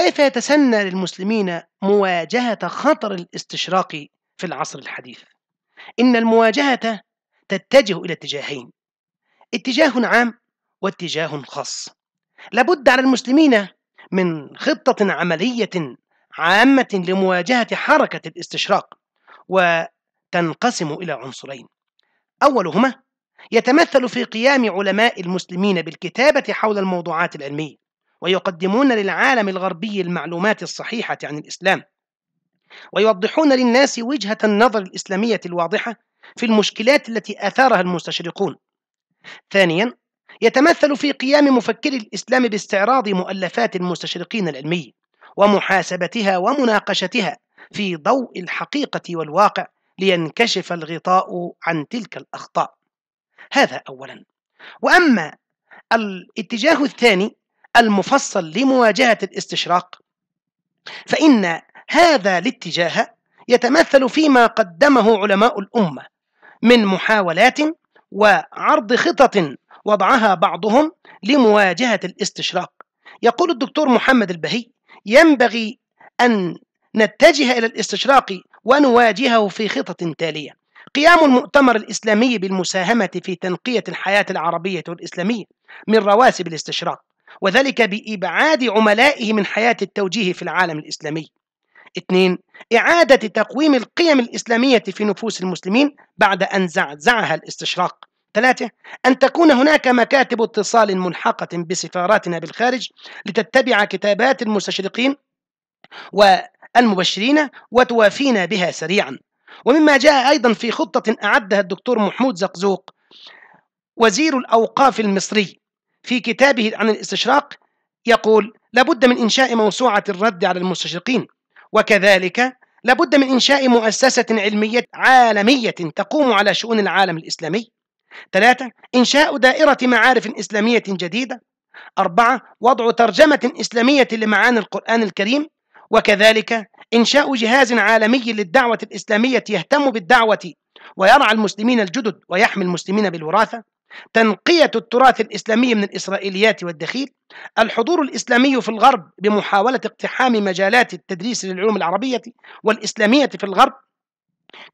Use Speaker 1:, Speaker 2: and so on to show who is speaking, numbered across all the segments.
Speaker 1: كيف يتسنى للمسلمين مواجهة خطر الاستشراق في العصر الحديث؟ إن المواجهة تتجه إلى اتجاهين اتجاه عام واتجاه خاص لابد على المسلمين من خطة عملية عامة لمواجهة حركة الاستشراق وتنقسم إلى عنصرين أولهما يتمثل في قيام علماء المسلمين بالكتابة حول الموضوعات العلمية ويقدمون للعالم الغربي المعلومات الصحيحة عن الإسلام ويوضحون للناس وجهة النظر الإسلامية الواضحة في المشكلات التي أثارها المستشرقون ثانيا يتمثل في قيام مفكري الإسلام باستعراض مؤلفات المستشرقين العلمي ومحاسبتها ومناقشتها في ضوء الحقيقة والواقع لينكشف الغطاء عن تلك الأخطاء هذا أولا وأما الاتجاه الثاني المفصل لمواجهة الاستشراق فإن هذا الاتجاه يتمثل فيما قدمه علماء الأمة من محاولات وعرض خطط وضعها بعضهم لمواجهة الاستشراق يقول الدكتور محمد البهي ينبغي أن نتجه إلى الاستشراق ونواجهه في خطط تالية قيام المؤتمر الإسلامي بالمساهمة في تنقية الحياة العربية والإسلامية من رواسب الاستشراق وذلك بإبعاد عملائه من حياة التوجيه في العالم الإسلامي اثنين إعادة تقويم القيم الإسلامية في نفوس المسلمين بعد أن زعزعها الاستشراق ثلاثة أن تكون هناك مكاتب اتصال ملحقة بسفاراتنا بالخارج لتتبع كتابات المستشرقين والمبشرين وتوافينا بها سريعا ومما جاء أيضا في خطة أعدها الدكتور محمود زقزوق وزير الأوقاف المصري في كتابه عن الاستشراق يقول لابد من إنشاء موسوعة الرد على المستشرقين وكذلك لابد من إنشاء مؤسسة علمية عالمية تقوم على شؤون العالم الإسلامي ثلاثة إنشاء دائرة معارف إسلامية جديدة أربعة وضع ترجمة إسلامية لمعاني القرآن الكريم وكذلك إنشاء جهاز عالمي للدعوة الإسلامية يهتم بالدعوة ويرعى المسلمين الجدد ويحمي المسلمين بالوراثة تنقية التراث الإسلامي من الإسرائيليات والدخيل الحضور الإسلامي في الغرب بمحاولة اقتحام مجالات التدريس للعلوم العربية والإسلامية في الغرب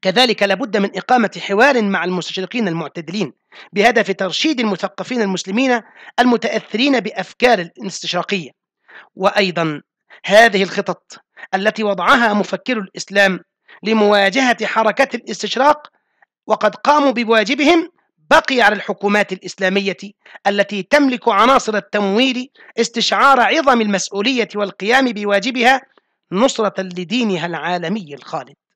Speaker 1: كذلك لابد من إقامة حوار مع المستشرقين المعتدلين بهدف ترشيد المثقفين المسلمين المتأثرين بأفكار الاستشراقية وأيضا هذه الخطط التي وضعها مفكر الإسلام لمواجهة حركة الاستشراق وقد قاموا بواجبهم بقي على الحكومات الإسلامية التي تملك عناصر التمويل استشعار عظم المسؤولية والقيام بواجبها نصرة لدينها العالمي الخالد